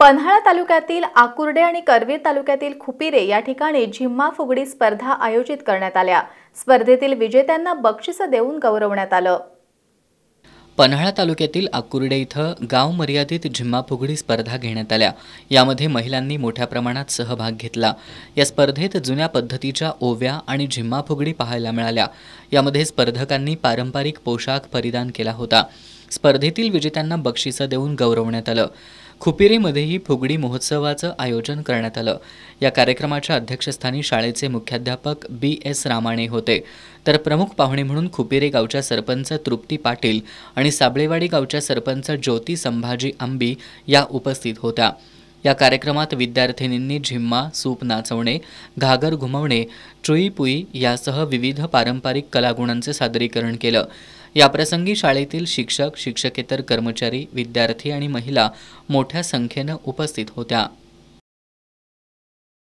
पन्हाळा तालुक्यातील आकुर्डे आणि करवीर तालुक्यातील खुपिरे या ठिकाणी झिम्मा फुगडी स्पर्धा आयोजित करण्यात आल्या स्पर्धेतील विजेत्यांना बक्षिसं देऊन गौरवण्यात आलं पन्हाळा तालुक्यातील आकुर्डे इथं गाव मर्यादित झिम्मा फुगडी स्पर्धा घेण्यात आल्या यामध्ये महिलांनी मोठ्या प्रमाणात सहभाग घेतला या स्पर्धेत जुन्या पद्धतीच्या ओव्या आणि झिम्मा फुगडी पाहायला मिळाल्या यामध्ये स्पर्धकांनी पारंपरिक पोशाख परिधान केला होता स्पर्धेतील विजेत्यांना बक्षिसं देऊन गौरवण्यात आलं खुपिरीमध्येही फुगडी महोत्सवाचं आयोजन करण्यात आलं या कार्यक्रमाच्या अध्यक्षस्थानी शाळेचे मुख्याध्यापक बी एस रामाणे होते तर प्रमुख पाहुणे म्हणून खुपिरे गावच्या सरपंच तृप्ती पाटील आणि साबळेवाडी गावच्या सरपंच ज्योती संभाजी आंबी या उपस्थित होत्या या कार्यक्रमात विद्यार्थिनींनी झिम्मा सूप नाचवणे घागर घुमवणे चुईपुई यासह विविध पारंपरिक कलागुणांचे सादरीकरण केलं याप्रसंगी शाळेतील शिक्षक शिक्षकेतर कर्मचारी विद्यार्थी आणि महिला मोठ्या संख्येनं उपस्थित होत्या